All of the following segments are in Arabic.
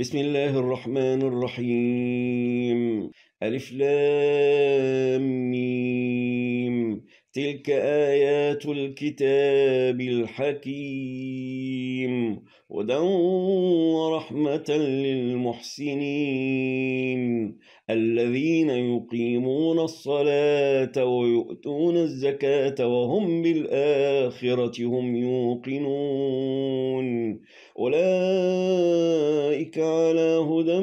بسم الله الرحمن الرحيم ألف لام ميم تلك آيات الكتاب الحكيم هدى ورحمة للمحسنين الذين يقيمون الصلاة ويؤتون الزكاة وهم بالآخرة هم يوقنون أولئك على هدى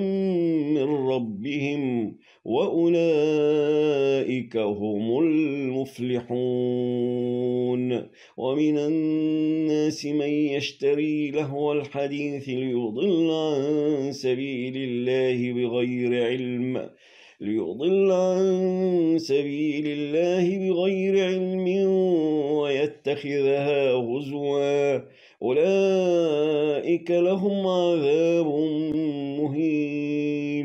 من ربهم وأولئك هم المفلحون ومن الناس من يشتري لهو الحديث ليضل عن سبيل الله بغير علم ليضل عن سبيل الله بغير علم ويتخذها هزوا أولئك لهم عذاب مهين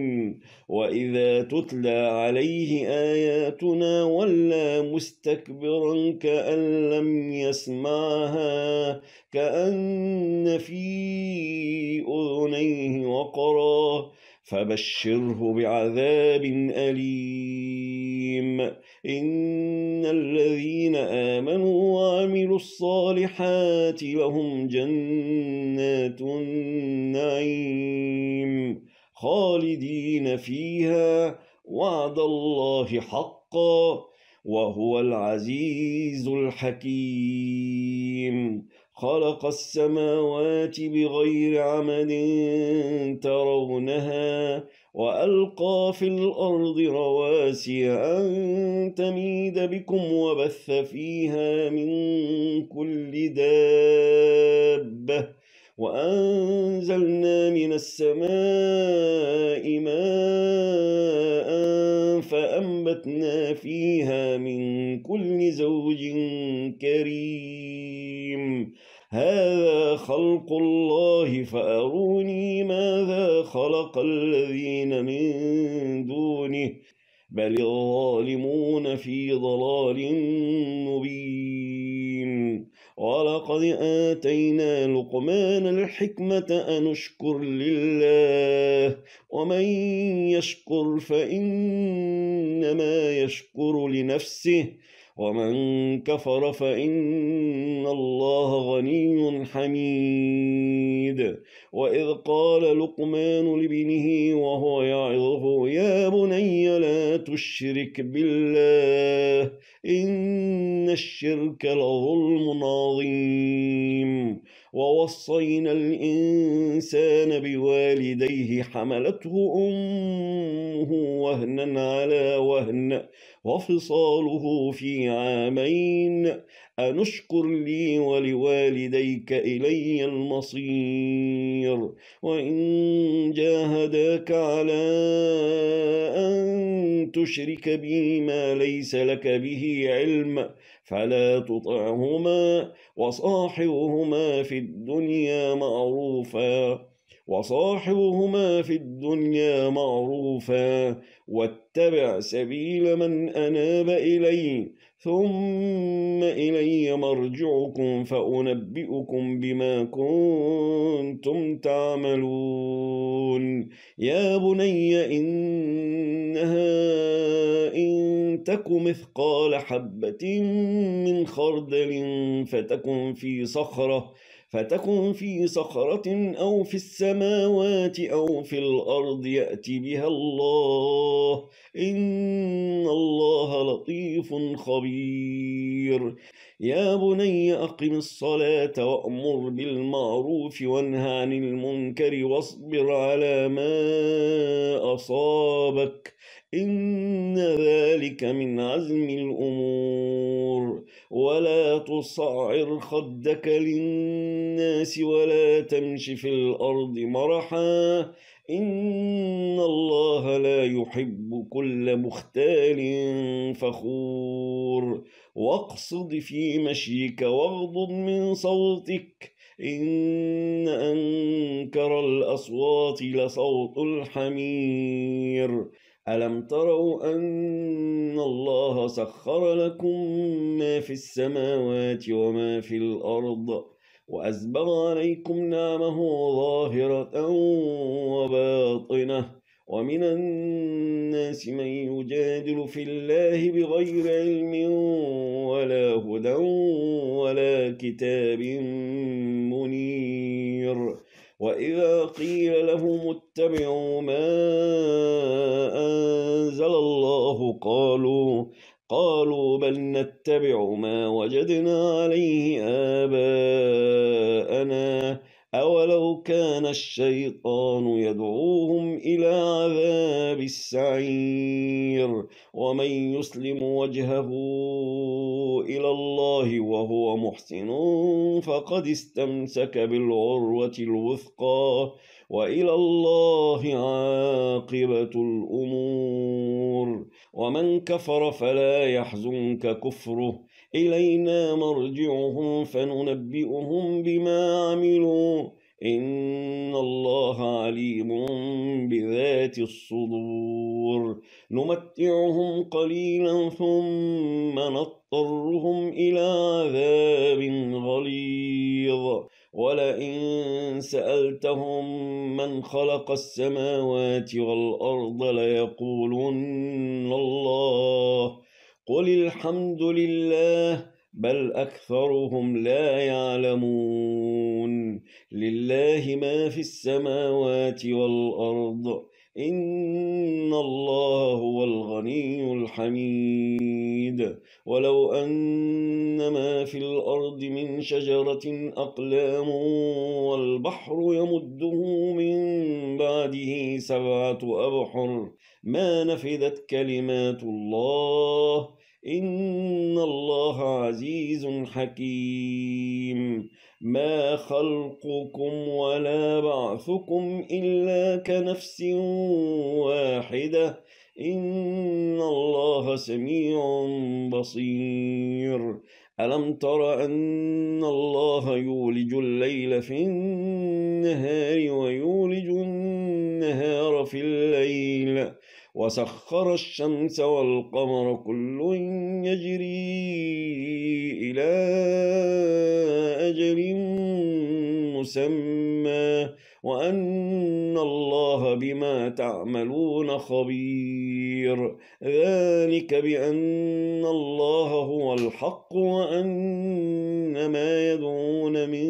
وإذا تتلى عليه آياتنا ولا مستكبرا كأن لم يسمعها كأن في أذنيه وقرا فبشره بعذاب أليم إن الذين آمنوا وعملوا الصالحات لهم جنات النعيم خالدين فيها وعد الله حقا وهو العزيز الحكيم خلق السماوات بغير عمد ترونها وألقى في الأرض رواسي أن تميد بكم وبث فيها من كل دابة وأنزلنا من السماء ماء فأنبتنا فيها من كل زوج كريم هذا خلق الله فأروني ماذا خلق الذين من دونه بل الظالمون في ضلال مبين ولقد آتينا لقمان الحكمة أن اشكر لله ومن يشكر فإنما يشكر لنفسه ومن كفر فإن الله غني حميد شديد وإذ قال لقمان لابنه وهو يعظه يا بني لا تشرك بالله إن الشرك لظلم عظيم ووصينا الإنسان بوالديه حملته أمه وهنا على وهن وفصاله في عامين أنشكر لي ولوالديك إلي المصير وإن جاهداك على أن أن تشرك به ما ليس لك به علم فلا تطعهما وصاحبهما في الدنيا معروفا وصاحبهما في الدنيا معروفا واتبع سبيل من أناب إلي ثم إلي مرجعكم فأنبئكم بما كنتم تعملون يا بني إنها إن تك مثقال حبة من خردل فتكن في صخرة فتكن في صخرة أو في السماوات أو في الأرض يأتي بها الله الله إن الله لطيف خبير يا بني أقم الصلاة وأمر بالمعروف وانهى عن المنكر واصبر على ما أصابك إن ذلك من عزم الأمور ولا تصعر خدك للناس ولا تمش في الأرض مرحا إن الله لا يحب كل مختال فخور واقصد في مشيك واغضض من صوتك إن أنكر الأصوات لصوت الحمير ألم تروا أن الله سخر لكم ما في السماوات وما في الأرض وأزبغ عليكم نعمه ظاهرة وباطنة ومن الناس من يجادل في الله بغير علم ولا هدى ولا كتاب منير وإذا قيل لهم اتبعوا ما قالوا بل نتبع ما وجدنا عليه آباءنا أولو كان الشيطان يدعوهم إلى عذاب السعير ومن يسلم وجهه إلى الله وهو محسن فقد استمسك بالعروة الوثقى وإلى الله عاقبة الأمور ومن كفر فلا يحزنك كفره إلينا مرجعهم فننبئهم بما عملوا إن الله عليم بذات الصدور نمتعهم قليلا ثم نضطرهم إلى عذاب غليظ ولئن سألتهم من خلق السماوات والأرض ليقولن قل الحمد لله بل أكثرهم لا يعلمون لله ما في السماوات والأرض إن الله هو الغني الحميد ولو أن ما في الأرض من شجرة أقلام والبحر يمده من بعده سبعة أبحر ما نفذت كلمات الله إن الله عزيز حكيم ما خلقكم ولا بعثكم إلا كنفس واحدة إن الله سميع بصير ألم تر أن الله يولج الليل في النهار ويولج النهار في الليل وسخر الشمس والقمر كل يجري إلى أجل مسمى وأن الله بما تعملون خبير ذلك بأن الله هو الحق وأن ما يدعون من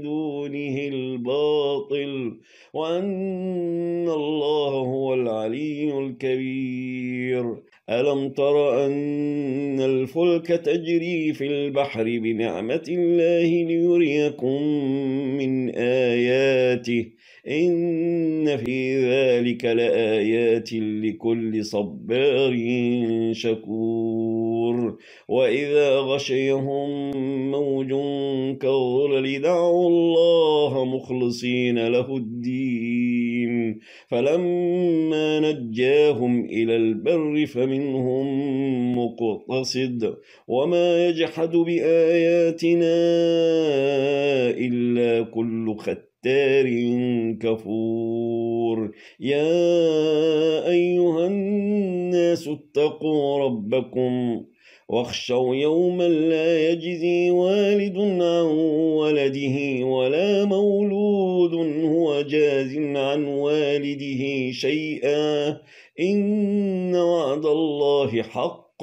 دونه الباطل وأن الله هو العلي الكبير ألم تر أن الفلك تجري في البحر بنعمة الله ليريكم من آياته إن في ذلك لآيات لكل صبار شكور الظهر وإذا غشيهم موج كالظلل دعوا الله مخلصين له الدين فلما نجاهم إلى البر فمنهم مقتصد وما يجحد بآياتنا إلا كل ختار كفور يا أيها الناس اتقوا ربكم واخشوا يوما لا يجزي والد عن ولده ولا مولود هو جاز عن والده شيئا إن وعد الله حق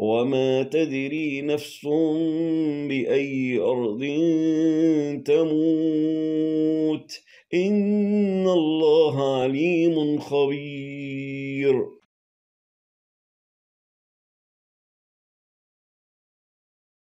وما تدري نفس بأي أرض تموت إن الله عليم خبير